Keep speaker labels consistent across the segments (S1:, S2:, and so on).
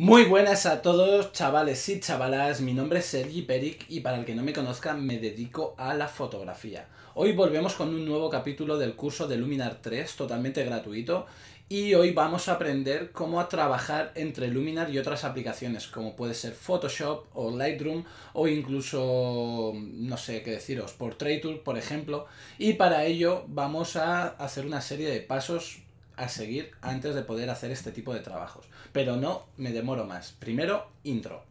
S1: Muy buenas a todos chavales y chavalas, mi nombre es Sergi Peric y para el que no me conozca me dedico a la fotografía. Hoy volvemos con un nuevo capítulo del curso de Luminar 3 totalmente gratuito y hoy vamos a aprender cómo trabajar entre Luminar y otras aplicaciones como puede ser Photoshop o Lightroom o incluso, no sé qué deciros, Tool por ejemplo y para ello vamos a hacer una serie de pasos a seguir antes de poder hacer este tipo de trabajos. Pero no me demoro más. Primero, intro.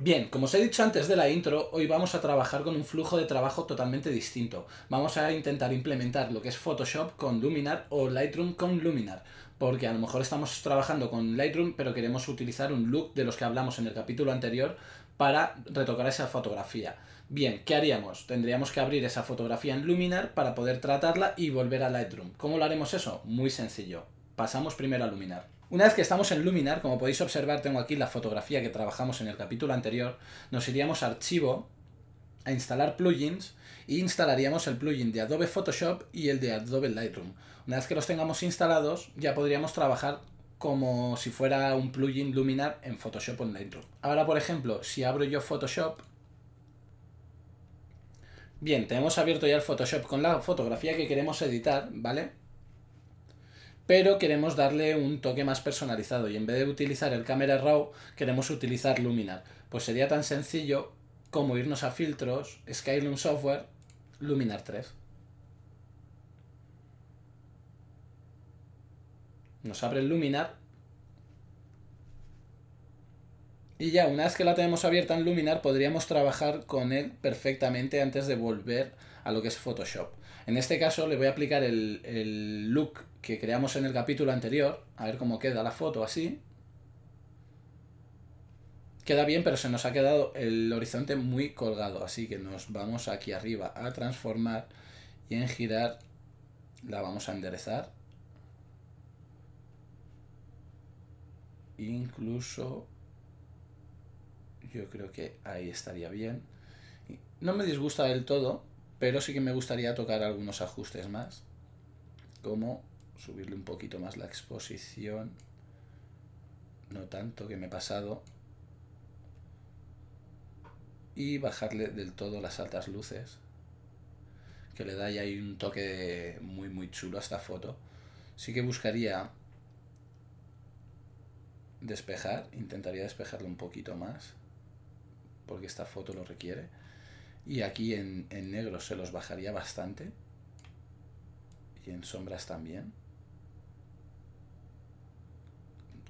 S1: Bien, como os he dicho antes de la intro, hoy vamos a trabajar con un flujo de trabajo totalmente distinto. Vamos a intentar implementar lo que es Photoshop con Luminar o Lightroom con Luminar, porque a lo mejor estamos trabajando con Lightroom, pero queremos utilizar un look de los que hablamos en el capítulo anterior para retocar esa fotografía. Bien, ¿qué haríamos? Tendríamos que abrir esa fotografía en Luminar para poder tratarla y volver a Lightroom. ¿Cómo lo haremos eso? Muy sencillo. Pasamos primero a Luminar. Una vez que estamos en Luminar, como podéis observar, tengo aquí la fotografía que trabajamos en el capítulo anterior, nos iríamos a Archivo, a Instalar Plugins, e instalaríamos el plugin de Adobe Photoshop y el de Adobe Lightroom. Una vez que los tengamos instalados, ya podríamos trabajar como si fuera un plugin Luminar en Photoshop o en Lightroom. Ahora, por ejemplo, si abro yo Photoshop, Bien, tenemos abierto ya el Photoshop con la fotografía que queremos editar, ¿vale? pero queremos darle un toque más personalizado y en vez de utilizar el Camera Raw queremos utilizar Luminar. Pues sería tan sencillo como irnos a filtros, Skylum Software, Luminar 3. Nos abre el Luminar Y ya, una vez que la tenemos abierta en Luminar, podríamos trabajar con él perfectamente antes de volver a lo que es Photoshop. En este caso le voy a aplicar el, look que creamos en el capítulo anterior, a ver cómo queda la foto así. Queda bien, pero se nos ha quedado el horizonte muy colgado, así que nos vamos aquí arriba a transformar y en girar la vamos a enderezar. Incluso yo creo que ahí estaría bien. No me disgusta del todo, pero sí que me gustaría tocar algunos ajustes más, como subirle un poquito más la exposición, no tanto que me he pasado, y bajarle del todo las altas luces, que le da ahí un toque muy muy chulo a esta foto. Sí que buscaría despejar, intentaría despejarlo un poquito más porque esta foto lo requiere. Y aquí en, negro se los bajaría bastante. Y en sombras también.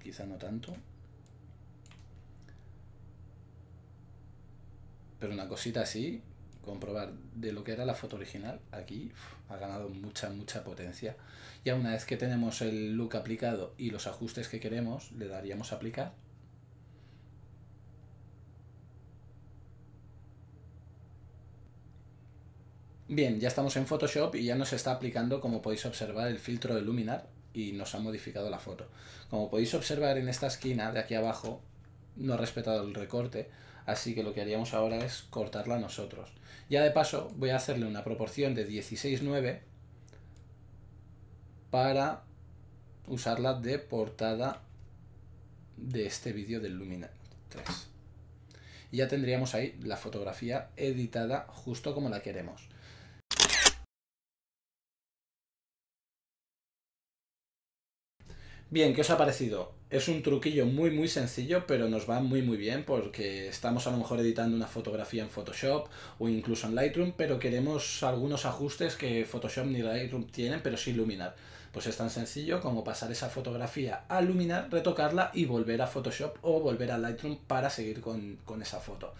S1: Quizá no tanto. Pero una cosita así, comprobar de lo que era la foto original, aquí ha ganado mucha, mucha potencia. Ya una vez que tenemos el look aplicado y los ajustes que queremos, le daríamos a aplicar Bien, ya estamos en Photoshop y ya nos está aplicando, como podéis observar, el filtro de Luminar y nos ha modificado la foto. Como podéis observar en esta esquina de aquí abajo, no ha respetado el recorte, así que lo que haríamos ahora es cortarla nosotros. Ya de paso voy a hacerle una proporción de 16.9 para usarla de portada de este vídeo del Luminar 3 ya tendríamos ahí la fotografía editada justo como la queremos. Bien, ¿qué os ha parecido? Es un truquillo muy muy sencillo, pero nos va muy muy bien porque estamos a lo mejor editando una fotografía en Photoshop o incluso en Lightroom, pero queremos algunos ajustes que Photoshop ni Lightroom tienen, pero sí iluminar. Pues es tan sencillo como pasar esa fotografía a Luminar, retocarla y volver a Photoshop o volver a Lightroom para seguir con, esa foto.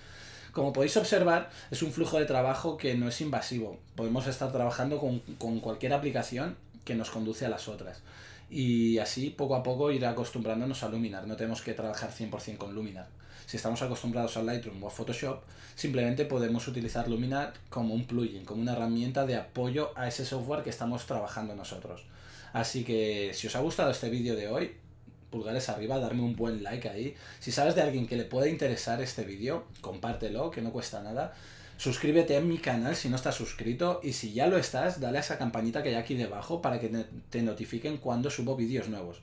S1: Como podéis observar, es un flujo de trabajo que no es invasivo. Podemos estar trabajando con, con cualquier aplicación que nos conduce a las otras. Y así poco a poco ir acostumbrándonos a Luminar. No tenemos que trabajar 100% con Luminar. Si estamos acostumbrados a Lightroom o a Photoshop, simplemente podemos utilizar Luminar como un plugin, como una herramienta de apoyo a ese software que estamos trabajando nosotros. Así que si os ha gustado este vídeo de hoy, pulgares arriba, darme un buen like ahí. Si sabes de alguien que le puede interesar este vídeo, compártelo, que no cuesta nada. Suscríbete a mi canal si no estás suscrito y si ya lo estás, dale a esa campanita que hay aquí debajo para que te notifiquen cuando subo vídeos nuevos.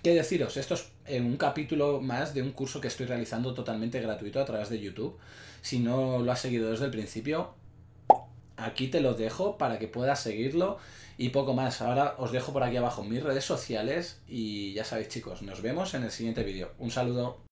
S1: ¿Qué deciros? Esto es eh, un capítulo más de un curso que estoy realizando totalmente gratuito a través de YouTube. Si no lo has seguido desde el principio, aquí te lo dejo para que puedas seguirlo y poco más. Ahora os dejo por aquí abajo mis redes sociales y ya sabéis chicos, nos vemos en el siguiente vídeo. Un saludo.